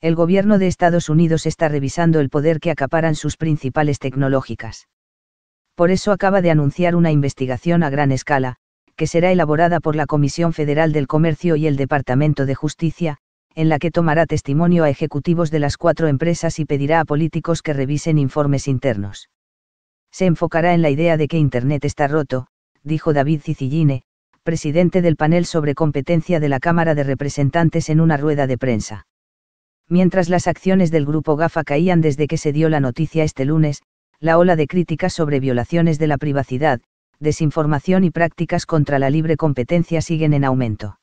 el gobierno de Estados Unidos está revisando el poder que acaparan sus principales tecnológicas. Por eso acaba de anunciar una investigación a gran escala, que será elaborada por la Comisión Federal del Comercio y el Departamento de Justicia, en la que tomará testimonio a ejecutivos de las cuatro empresas y pedirá a políticos que revisen informes internos. Se enfocará en la idea de que Internet está roto, dijo David Cicilline, presidente del panel sobre competencia de la Cámara de Representantes en una rueda de prensa. Mientras las acciones del grupo GAFA caían desde que se dio la noticia este lunes, la ola de críticas sobre violaciones de la privacidad, desinformación y prácticas contra la libre competencia siguen en aumento.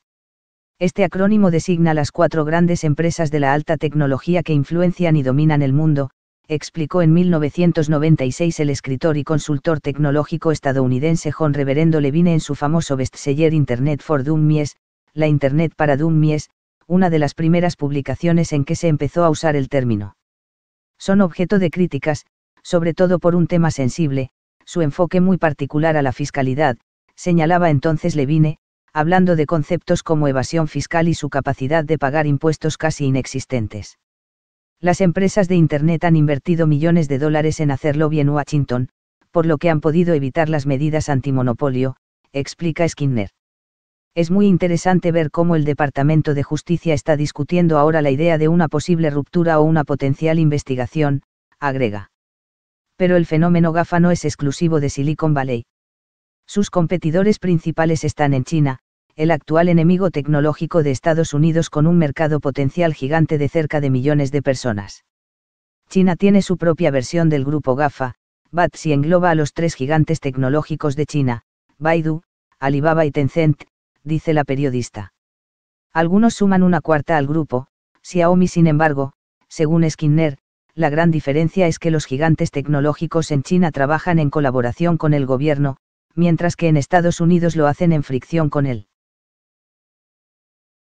Este acrónimo designa las cuatro grandes empresas de la alta tecnología que influencian y dominan el mundo, explicó en 1996 el escritor y consultor tecnológico estadounidense John Reverendo Levine en su famoso bestseller Internet for Dummies, La Internet para Dummies, una de las primeras publicaciones en que se empezó a usar el término. Son objeto de críticas, sobre todo por un tema sensible, su enfoque muy particular a la fiscalidad, señalaba entonces Levine, hablando de conceptos como evasión fiscal y su capacidad de pagar impuestos casi inexistentes. Las empresas de Internet han invertido millones de dólares en hacerlo bien Washington, por lo que han podido evitar las medidas antimonopolio, explica Skinner es muy interesante ver cómo el Departamento de Justicia está discutiendo ahora la idea de una posible ruptura o una potencial investigación, agrega. Pero el fenómeno GAFA no es exclusivo de Silicon Valley. Sus competidores principales están en China, el actual enemigo tecnológico de Estados Unidos con un mercado potencial gigante de cerca de millones de personas. China tiene su propia versión del grupo GAFA, y engloba a los tres gigantes tecnológicos de China, Baidu, Alibaba y Tencent, dice la periodista. Algunos suman una cuarta al grupo, Xiaomi sin embargo, según Skinner, la gran diferencia es que los gigantes tecnológicos en China trabajan en colaboración con el gobierno, mientras que en Estados Unidos lo hacen en fricción con él.